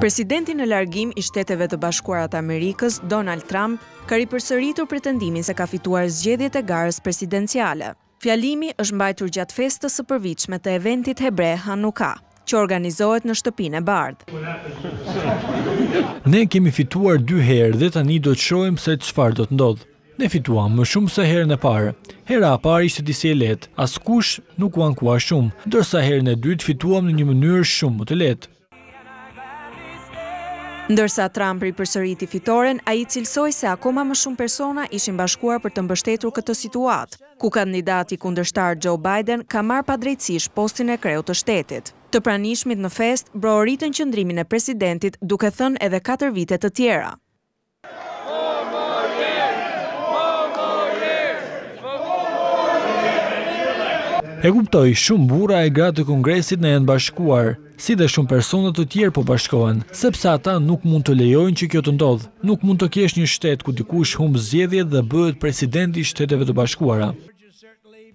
Presidentin në largim i shteteve të bashkuarat Amerikës, Donald Trump, ka ripërsëritur pretendimin se ka fituar zgjedhjet e garës presidenciale. Fjalimi është mbajtur gjatë festës së përvitshme të eventit hebre Hanuka, që organizohet në shtëpinë e bardhë. Ne kemi fituar dy herë dhe tani do të shohim se çfarë do të ndodhë. Ne fituam më shumë se herën e parë. Hera e parë ishte disi e lehtë. Askush nuk u ankuar shumë, ndërsa herën e dytë fituam në një mënyrë shumë më të lehtë. Ndërsa Trump i përsëriti fitoren, a i cilsoj se akoma më shumë persona ishin bashkuar për të mbështetru këtë situatë, ku kandidati kundërshtar Joe Biden ka marë pa drejtësish postin e kreut të shtetit. Të pranishmit në fest, bro rritën qëndrimin e presidentit duke thënë edhe 4 vitet të tjera. E guptoj shumë bura e gratë të kongresit në e në bashkuarë, si dhe shumë personat të tjerë po bashkohen, sepse ata nuk mund të lejojnë që kjo të ndodhë, nuk mund të kesh një shtetë ku dikush humë zjedhjet dhe bëhet presidenti shteteve të bashkuara.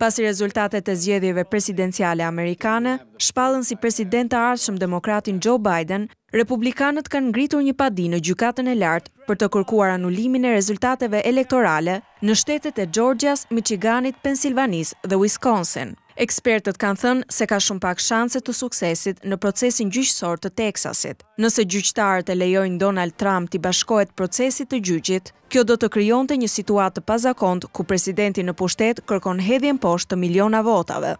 Pas i rezultate të zjedhjeve presidenciale amerikane, shpallën si president të arshëm demokratin Joe Biden, republikanët kanë ngritur një padi në gjukatën e lartë për të kërkuar anulimin e rezultateve elektorale në shtetet e Gjorgjas, Michiganit, Pensilvanis dhe Wisconsin. Ekspertët kanë thënë se ka shumë pak shanse të suksesit në procesin gjyqësor të Texasit. Nëse gjyqtarët e lejojnë Donald Trump të bashkohet procesit të gjyqit, kjo do të kryon të një situatë të pazakond ku presidenti në pushtet kërkon hedhjen poshtë të miliona votave.